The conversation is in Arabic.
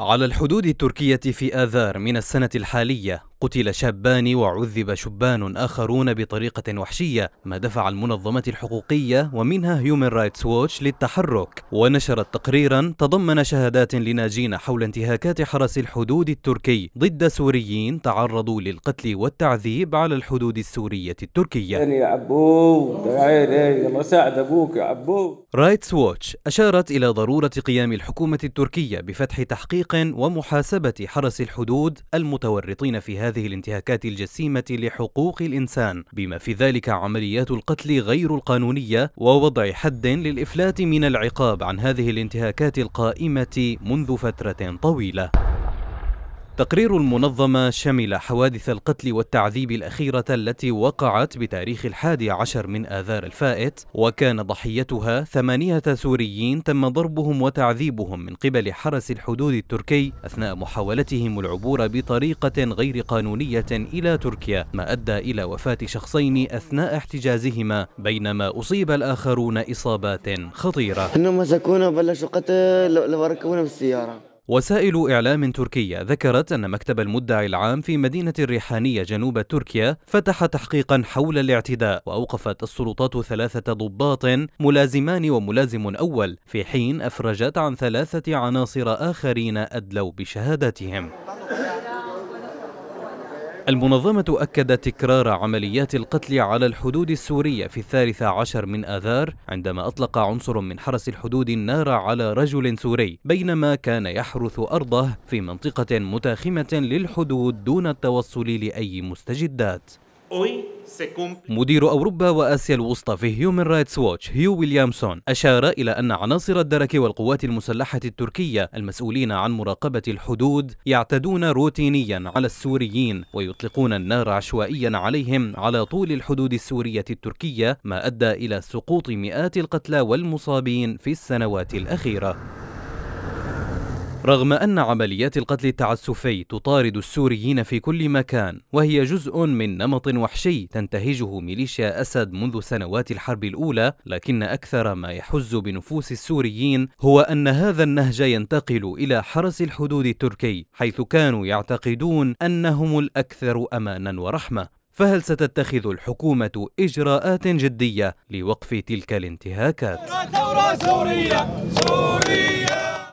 على الحدود التركية في آذار من السنة الحالية قتل شابان وعذب شبان آخرون بطريقة وحشية ما دفع المنظمات الحقوقية ومنها هيومن رايتس ووتش للتحرك ونشرت تقريرا تضمن شهادات لناجين حول انتهاكات حرس الحدود التركي ضد سوريين تعرضوا للقتل والتعذيب على الحدود السورية التركية يا عبو الله ساعد أبوك يا عبو رايتس ووتش أشارت إلى ضرورة قيام الحكومة التركية بفتح تحقيق ومحاسبة حرس الحدود المتورطين في هذا هذه الانتهاكات الجسيمة لحقوق الإنسان بما في ذلك عمليات القتل غير القانونية ووضع حد للإفلات من العقاب عن هذه الانتهاكات القائمة منذ فترة طويلة تقرير المنظمة شمل حوادث القتل والتعذيب الأخيرة التي وقعت بتاريخ الحادي عشر من آذار الفائت وكان ضحيتها ثمانية سوريين تم ضربهم وتعذيبهم من قبل حرس الحدود التركي أثناء محاولتهم العبور بطريقة غير قانونية إلى تركيا ما أدى إلى وفاة شخصين أثناء احتجازهما بينما أصيب الآخرون إصابات خطيرة أنهم مسكونا وبلشوا قتل وركبونا بالسيارة وسائل إعلام تركية ذكرت أن مكتب المدعي العام في مدينة الريحانية جنوب تركيا فتح تحقيقا حول الاعتداء وأوقفت السلطات ثلاثة ضباط ملازمان وملازم أول في حين أفرجت عن ثلاثة عناصر آخرين أدلوا بشهادتهم المنظمة أكدت تكرار عمليات القتل على الحدود السورية في الثالث عشر من آذار عندما أطلق عنصر من حرس الحدود النار على رجل سوري بينما كان يحرث أرضه في منطقة متاخمة للحدود دون التوصل لأي مستجدات مدير أوروبا وآسيا الوسطى في هيومن رايتس ووتش هيو ويليامسون أشار إلى أن عناصر الدرك والقوات المسلحة التركية المسؤولين عن مراقبة الحدود يعتدون روتينيا على السوريين ويطلقون النار عشوائيا عليهم على طول الحدود السورية التركية ما أدى إلى سقوط مئات القتلى والمصابين في السنوات الأخيرة رغم أن عمليات القتل التعسفي تطارد السوريين في كل مكان وهي جزء من نمط وحشي تنتهجه ميليشيا أسد منذ سنوات الحرب الأولى لكن أكثر ما يحز بنفوس السوريين هو أن هذا النهج ينتقل إلى حرس الحدود التركي حيث كانوا يعتقدون أنهم الأكثر أمانا ورحمة فهل ستتخذ الحكومة إجراءات جدية لوقف تلك الانتهاكات؟ سورية سورية